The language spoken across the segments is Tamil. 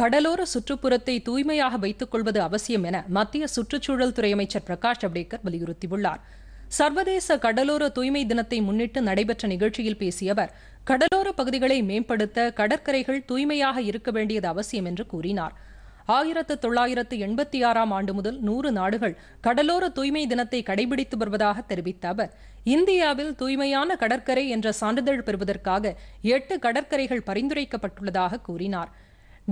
கடலோர சுற்றுப்புறத்தை தூய்மையாக வைத்துக் கொள்வது அவசியம் என மத்திய சுற்றுச்சூழல் துறை அமைச்சர் பிரகாஷ் ஜவடேகர் வலியுறுத்தியுள்ளார் சர்வதேச கடலோர தூய்மை தினத்தை முன்னிட்டு நடைபெற்ற நிகழ்ச்சியில் பேசிய அவர் கடலோர பகுதிகளை மேம்படுத்த கடற்கரைகள் தூய்மையாக இருக்க வேண்டியது அவசியம் என்று கூறினார் ஆயிரத்து தொள்ளாயிரத்து எண்பத்தி ஆறாம் ஆண்டு முதல் நூறு நாடுகள் கடலோர தூய்மை தினத்தை கடைபிடித்து வருவதாக தெரிவித்த அவர் இந்தியாவில் தூய்மையான கடற்கரை என்ற சான்றிதழ் பெறுவதற்காக எட்டு கடற்கரைகள் பரிந்துரைக்கப்பட்டுள்ளதாக கூறினார்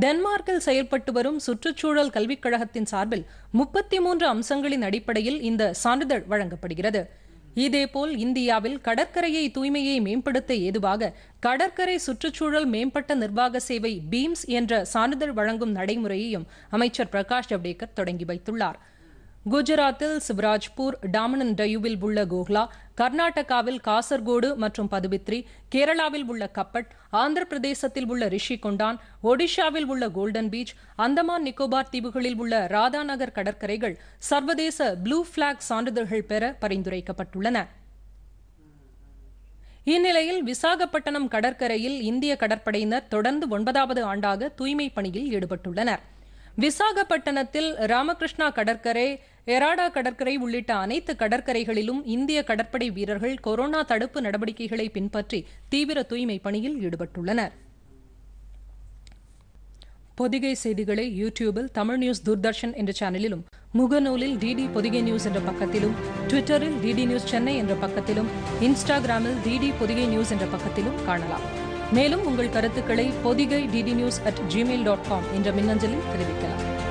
டென்மார்க்கில் செயல்பட்டு வரும் சுற்றுச்சூழல் கல்விக் கழகத்தின் சார்பில் முப்பத்தி மூன்று அம்சங்களின் அடிப்படையில் இந்த சான்றிதழ் வழங்கப்படுகிறது இதேபோல் இந்தியாவில் கடற்கரையை தூய்மையை மேம்படுத்த ஏதுவாக கடற்கரை சுற்றுச்சூழல் மேம்பட்ட நிர்வாக சேவை பீம்ஸ் என்ற சான்றிதழ் வழங்கும் நடைமுறையையும் அமைச்சர் பிரகாஷ் ஜவ்டேகர் தொடங்கி வைத்துள்ளார் குஜராத்தில் சிவராஜ்பூர் டாமனன் டயுவில் உள்ள கோஹ்லா கர்நாடகாவில் காசர்கோடு மற்றும் பதுபித்ரி கேரளாவில் உள்ள கப்பட் ஆந்திர பிரதேசத்தில் உள்ள ரிஷி கொண்டான் ஒடிஷாவில் உள்ள கோல்டன் பீச் அந்தமான் நிக்கோபார் தீவுகளில் உள்ள ராதாநகர் கடற்கரைகள் சர்வதேச ப்ளூ பிளாக் சான்றிதழ்கள் பெற பரிந்துரைக்கப்பட்டுள்ளன இந்நிலையில் விசாகப்பட்டினம் கடற்கரையில் இந்திய கடற்படையினர் தொடர்ந்து ஒன்பதாவது ஆண்டாக தூய்மை பணியில் ஈடுபட்டுள்ளனர் விசாகப்பட்டினத்தில் ராமகிருஷ்ணா கடற்கரை எராடா கடற்கரை உள்ளிட்ட அனைத்து கடற்கரைகளிலும் இந்திய கடற்படை வீரர்கள் கொரோனா தடுப்பு நடவடிக்கைகளை பின்பற்றி தீவிர தூய்மை பணியில் ஈடுபட்டுள்ளனர் பொதிகை செய்திகளை யூடியூபில் தமிழ் நியூஸ் தூர்தர்ஷன் என்ற சேனலிலும் முகநூலில் டிடி பொதிகை நியூஸ் என்ற பக்கத்திலும் ட்விட்டரில் டிடி நியூஸ் சென்னை என்ற பக்கத்திலும் இன்ஸ்டாகிராமில் டிடி பொதிகை நியூஸ் என்ற பக்கத்திலும் காணலாம் மேலும் உங்கள் கருத்துக்களை Podhigai DD news at Gmail dot com என்ற மின்னஞ்சலில் தெரிவிக்கலாம்